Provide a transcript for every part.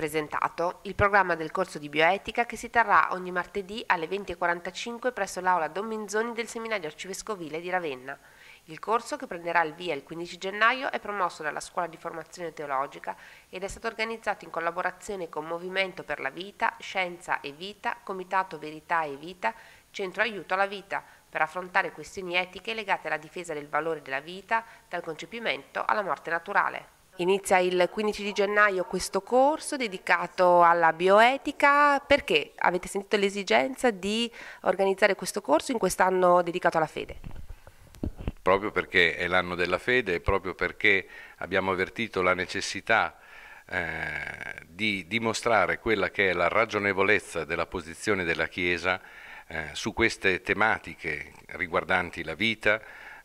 presentato il programma del corso di bioetica che si terrà ogni martedì alle 20.45 presso l'aula Don Minzoni del seminario arcivescovile di Ravenna. Il corso, che prenderà il via il 15 gennaio, è promosso dalla Scuola di Formazione Teologica ed è stato organizzato in collaborazione con Movimento per la Vita, Scienza e Vita, Comitato Verità e Vita, Centro Aiuto alla Vita, per affrontare questioni etiche legate alla difesa del valore della vita, dal concepimento alla morte naturale. Inizia il 15 di gennaio questo corso dedicato alla bioetica perché avete sentito l'esigenza di organizzare questo corso in quest'anno dedicato alla fede? Proprio perché è l'anno della fede e proprio perché abbiamo avvertito la necessità eh, di dimostrare quella che è la ragionevolezza della posizione della Chiesa eh, su queste tematiche riguardanti la vita,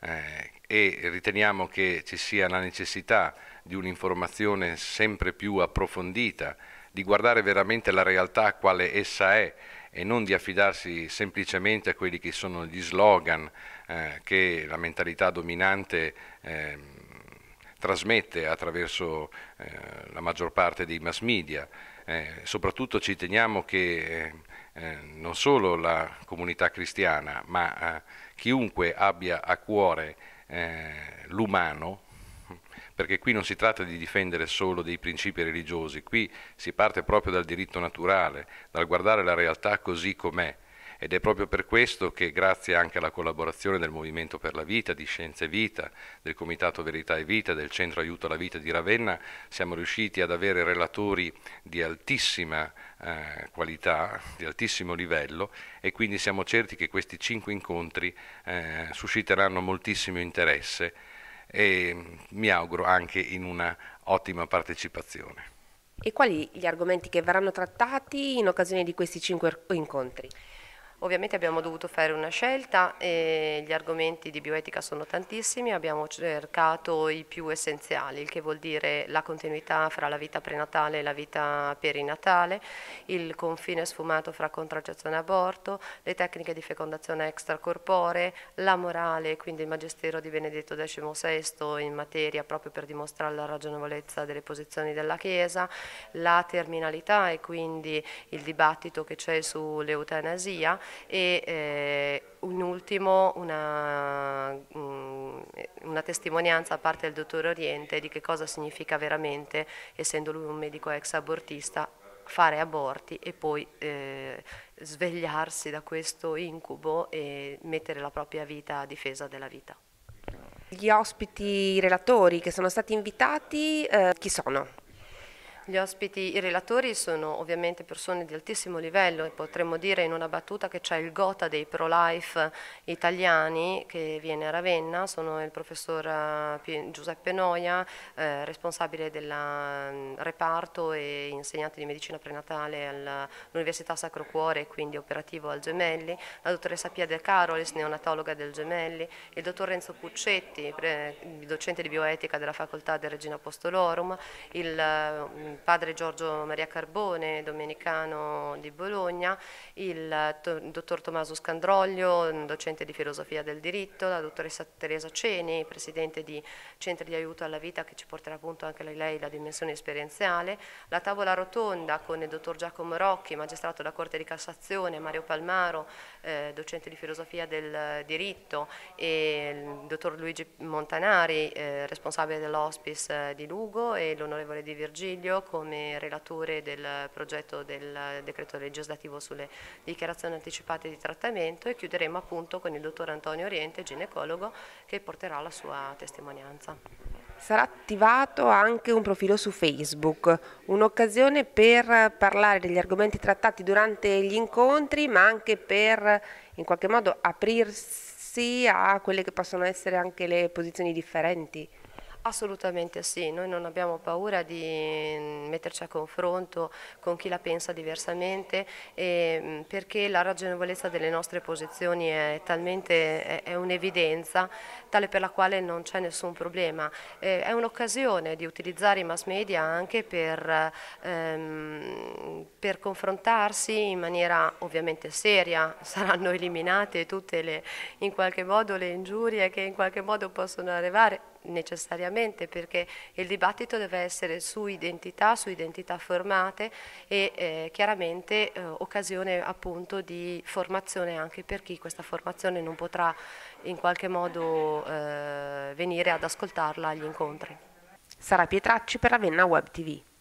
eh, e riteniamo che ci sia la necessità di un'informazione sempre più approfondita, di guardare veramente la realtà quale essa è e non di affidarsi semplicemente a quelli che sono gli slogan eh, che la mentalità dominante eh, trasmette attraverso eh, la maggior parte dei mass media. Eh, soprattutto ci teniamo che eh, eh non solo la comunità cristiana, ma eh, chiunque abbia a cuore eh, l'umano, perché qui non si tratta di difendere solo dei principi religiosi, qui si parte proprio dal diritto naturale, dal guardare la realtà così com'è ed è proprio per questo che, grazie anche alla collaborazione del Movimento per la Vita, di Scienze e Vita, del Comitato Verità e Vita, del Centro Aiuto alla Vita di Ravenna, siamo riusciti ad avere relatori di altissima eh, qualità, di altissimo livello e quindi siamo certi che questi cinque incontri eh, susciteranno moltissimo interesse e mm, mi auguro anche in una ottima partecipazione. E quali gli argomenti che verranno trattati in occasione di questi cinque incontri? Ovviamente abbiamo dovuto fare una scelta e gli argomenti di bioetica sono tantissimi, abbiamo cercato i più essenziali, il che vuol dire la continuità fra la vita prenatale e la vita perinatale, il confine sfumato fra contraccezione e aborto, le tecniche di fecondazione extracorporee, la morale, quindi il magistero di Benedetto XVI in materia proprio per dimostrare la ragionevolezza delle posizioni della Chiesa, la terminalità e quindi il dibattito che c'è sull'eutanasia, e eh, in ultimo una, mm, una, testimonianza a parte del dottor Oriente di che cosa significa veramente, essendo lui un medico ex abortista, fare aborti e poi eh, svegliarsi da questo incubo e mettere la propria vita a difesa della vita. Gli ospiti relatori che sono stati invitati, eh, chi sono? Gli ospiti, i relatori sono ovviamente persone di altissimo livello e potremmo dire in una battuta che c'è il gota dei pro-life italiani che viene a Ravenna, sono il professor eh, Giuseppe Noia, eh, responsabile del mm, reparto e insegnante di medicina prenatale all'Università Sacro Cuore e quindi operativo al Gemelli, la dottoressa Pia De Carolis, neonatologa del Gemelli, il dottor Renzo Puccetti, docente di bioetica della facoltà del Regina Apostolorum, il mm, padre Giorgio Maria Carbone, domenicano di Bologna, il dottor Tommaso Scandroglio, docente di filosofia del diritto, la dottoressa Teresa Ceni, presidente di Centri di Aiuto alla Vita che ci porterà appunto anche lei la dimensione esperienziale, la tavola rotonda con il dottor Giacomo Rocchi, magistrato della Corte di Cassazione, Mario Palmaro, eh, docente di filosofia del diritto e il dottor Luigi Montanari, eh, responsabile dell'Hospice eh, di Lugo e l'onorevole Di Virgilio come relatore del progetto del decreto legislativo sulle dichiarazioni anticipate di trattamento e chiuderemo appunto con il dottor Antonio Oriente, ginecologo, che porterà la sua testimonianza. Sarà attivato anche un profilo su Facebook, un'occasione per parlare degli argomenti trattati durante gli incontri, ma anche per in qualche modo aprirsi a quelle che possono essere anche le posizioni differenti. Assolutamente sì, noi non abbiamo paura di mm, metterci a confronto con chi la pensa diversamente mm, perché la ragionevolezza delle nostre posizioni è talmente un'evidenza tale per la quale non c'è nessun problema. Eh, è un'occasione di utilizzare i mass media anche per, ehm, per confrontarsi in maniera ovviamente seria, saranno eliminate tutte le, in qualche modo le ingiurie che in qualche modo possono arrivare necessariamente assolutamente, perché il dibattito deve essere su identità, su identità formate e eh, chiaramente eh, occasione appunto di formazione anche per chi questa formazione non potrà in qualche modo eh, venire ad ascoltarla agli incontri. Sara Pietracci per Avenna Web TV.